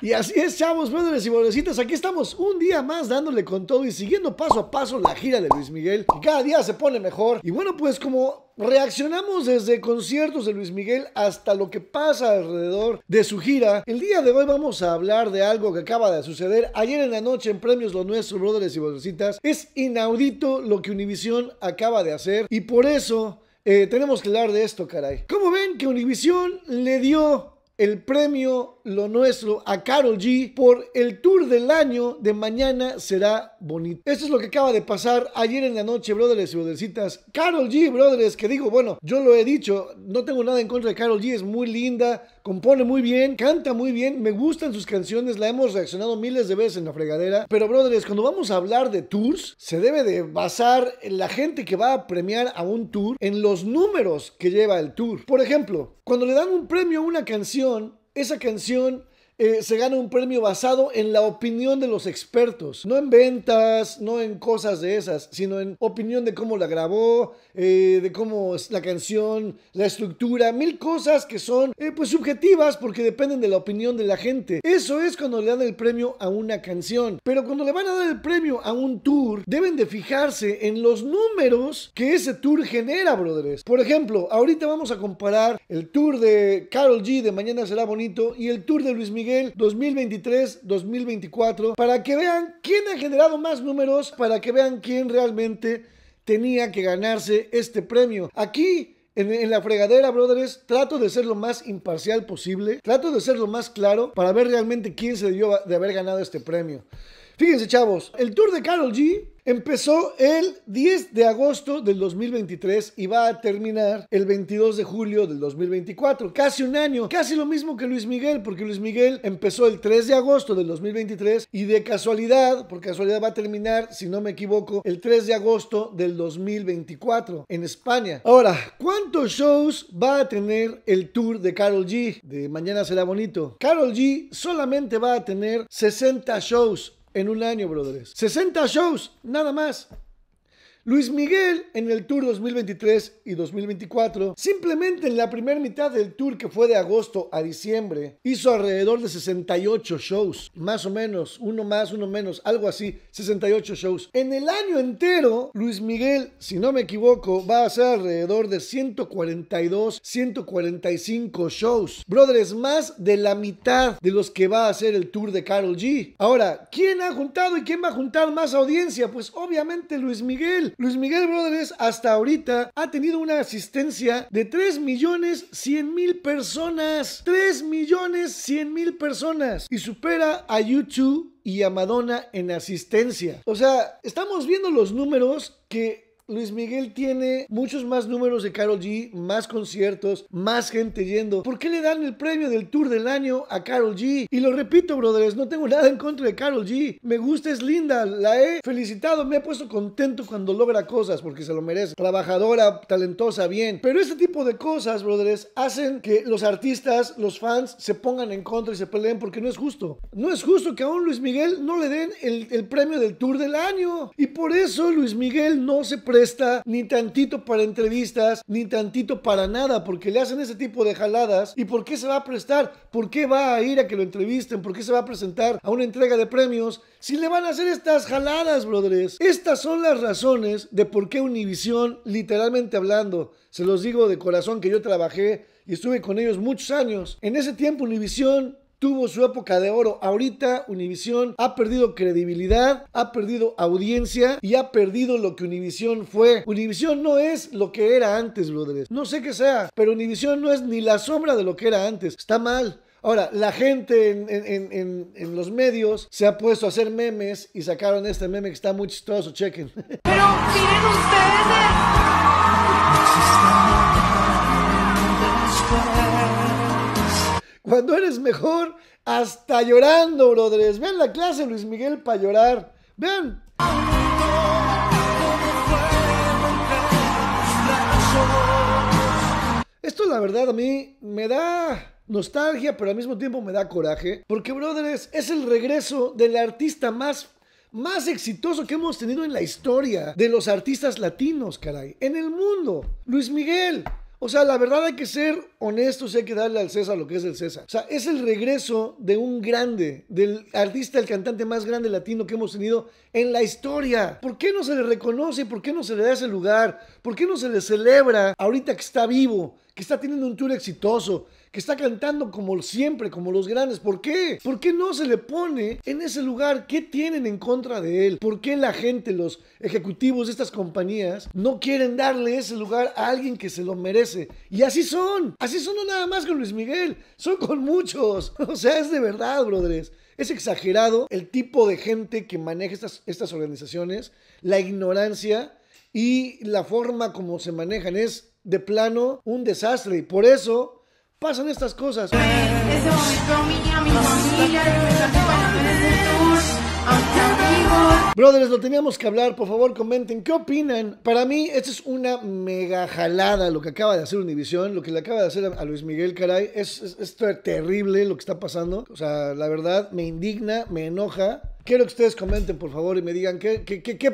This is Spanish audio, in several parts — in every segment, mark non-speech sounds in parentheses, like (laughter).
Y así es, chavos, brothers y bolecitas, aquí estamos un día más dándole con todo y siguiendo paso a paso la gira de Luis Miguel. Y cada día se pone mejor. Y bueno, pues como Reaccionamos desde conciertos de Luis Miguel hasta lo que pasa alrededor de su gira. El día de hoy vamos a hablar de algo que acaba de suceder ayer en la noche en Premios Lo Nuestro, Brothers y Bolsitas. Es inaudito lo que Univision acaba de hacer y por eso eh, tenemos que hablar de esto, caray. Como ven que Univision le dio el premio lo nuestro a Carol G por el tour del año de mañana será bonito. Esto es lo que acaba de pasar ayer en la noche, brothers y brothercitas. Carol G, brothers, que digo, bueno, yo lo he dicho, no tengo nada en contra de Carol G, es muy linda, compone muy bien, canta muy bien, me gustan sus canciones, la hemos reaccionado miles de veces en la fregadera. Pero, brothers, cuando vamos a hablar de tours, se debe de basar en la gente que va a premiar a un tour en los números que lleva el tour. Por ejemplo, cuando le dan un premio a una canción, esa canción eh, se gana un premio basado en la opinión de los expertos, no en ventas, no en cosas de esas, sino en opinión de cómo la grabó, eh, de cómo es la canción, la estructura, mil cosas que son eh, pues subjetivas porque dependen de la opinión de la gente. Eso es cuando le dan el premio a una canción, pero cuando le van a dar el premio a un tour, deben de fijarse en los números que ese tour genera, brothers. Por ejemplo, ahorita vamos a comparar el tour de Carol G de Mañana será bonito y el tour de Luis Miguel 2023-2024 para que vean quién ha generado más números, para que vean quién realmente tenía que ganarse este premio. Aquí en, en, la fregadera, brothers, trato de ser lo más imparcial posible, trato de ser lo más claro para ver realmente quién se debió de haber ganado este premio. Fíjense, chavos, el tour de Carol G Empezó el 10 de agosto del 2023 y va a terminar el 22 de julio del 2024. Casi un año, casi lo mismo que Luis Miguel, porque Luis Miguel empezó el 3 de agosto del 2023 y de casualidad, por casualidad va a terminar, si no me equivoco, el 3 de agosto del 2024 en España. Ahora, ¿cuántos shows va a tener el tour de Carol G? De Mañana será bonito. Carol G solamente va a tener 60 shows en un año, brothers. 60 shows, nada más. Luis Miguel en el Tour 2023 y 2024, simplemente en la primera mitad del Tour que fue de agosto a diciembre, hizo alrededor de 68 shows, más o menos, uno más, uno menos, algo así, 68 shows. En el año entero, Luis Miguel, si no me equivoco, va a hacer alrededor de 142, 145 shows. Brothers, más de la mitad de los que va a hacer el Tour de Carol G. Ahora, ¿quién ha juntado y quién va a juntar más audiencia? Pues obviamente Luis Miguel. Luis Miguel Brothers hasta ahorita ha tenido una asistencia de 3 millones 100 mil personas. 3 millones 100 mil personas. Y supera a YouTube y a Madonna en asistencia. O sea, estamos viendo los números que Luis Miguel tiene muchos más números de Carol G, más conciertos, más gente yendo. ¿Por qué le dan el premio del Tour del Año a Carol G? Y lo repito, brothers, no tengo (laughs) nada en contra de Carol G. Me gusta, es linda, la he felicitado, me ha puesto contento cuando logra cosas porque se lo merece. Trabajadora, talentosa, bien. Pero este tipo de cosas, brothers, hacen que los artistas, los fans, se pongan en contra y se peleen porque no es justo. No es justo que a un Luis Miguel no le den el, premio del Tour del Año. Y por eso Luis Miguel no se pre ni tantito para entrevistas, ni tantito para nada, porque le hacen ese tipo de jaladas. ¿Y por qué se va a prestar? ¿Por qué va a ir a que lo entrevisten? ¿Por qué se va a presentar a una entrega de premios? Si le van a hacer estas jaladas, brothers. Estas son las razones de por qué Univision, literalmente hablando, se los digo de corazón que yo trabajé y estuve con ellos muchos años. En ese tiempo Univision tuvo su época de oro. Ahorita Univision ha perdido credibilidad, ha perdido audiencia y ha perdido lo que Univision fue. Univision no es lo que era antes, brothers. No sé qué sea, pero Univision no es ni la sombra de lo que era antes. Está mal. Ahora, la gente en, los medios se ha puesto a hacer memes y sacaron este meme que está muy chistoso, chequen. (laughs) Pero miren ustedes. Cuando eres mejor, hasta llorando, brothers. Vean la clase Luis Miguel para llorar. Vean. Esto la verdad a mí me da nostalgia, pero al mismo tiempo me da coraje. Porque, brothers, es el regreso del artista más más exitoso que hemos tenido en la historia de los artistas latinos, caray, en el mundo. Luis Miguel, o sea, la verdad hay que ser honestos y hay que darle al César lo que es el César. O sea, es el regreso de un grande, del artista, el cantante más grande latino que hemos tenido en la historia. ¿Por qué no se le reconoce? ¿Por qué no se le da ese lugar? ¿Por qué no se le celebra ahorita que está vivo, que está teniendo un tour exitoso, que está cantando como siempre, como los grandes. ¿Por qué? ¿Por qué no se le pone en ese lugar? ¿Qué tienen en contra de él? ¿Por qué la gente, los ejecutivos de estas compañías, no quieren darle ese lugar a alguien que se lo merece? Y así son. Así son no nada más con Luis Miguel, son con muchos. (laughs) O sea, es de verdad, brothers. Es exagerado el tipo de gente que maneja estas, estas organizaciones, la ignorancia y la forma como se manejan. Es de plano un desastre. Y por eso pasan estas cosas. Brothers, lo teníamos que hablar, por favor comenten, ¿qué opinan? Para mí, esta es una mega jalada lo que acaba de hacer Univision, lo que le acaba de hacer a Luis Miguel, caray, es, es terrible lo que está pasando, o sea, la verdad me indigna, me enoja, Quiero que ustedes comenten, por favor, y me digan qué,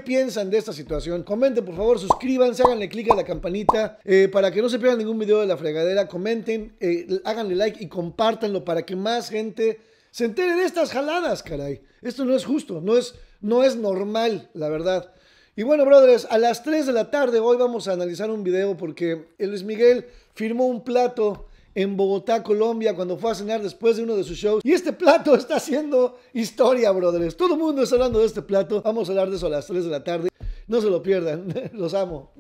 piensan de esta situación. Comenten, por favor, suscríbanse, háganle clic a la campanita eh, para que no se pierdan ningún video de la fregadera. Comenten, eh, háganle like y compártanlo para que más gente se entere de estas jaladas, caray. Esto no es justo, no es, no es normal, la verdad. Y bueno, brothers, a las 3 de la tarde hoy vamos a analizar un video porque Luis Miguel firmó un plato en Bogotá, Colombia, cuando fue a cenar después de uno de sus shows. Y este plato (laughs) está haciendo historia, brothers. Todo el mundo está hablando de este plato. Vamos a hablar de eso a las 3 de la tarde. No se lo pierdan. (laughs) Los amo.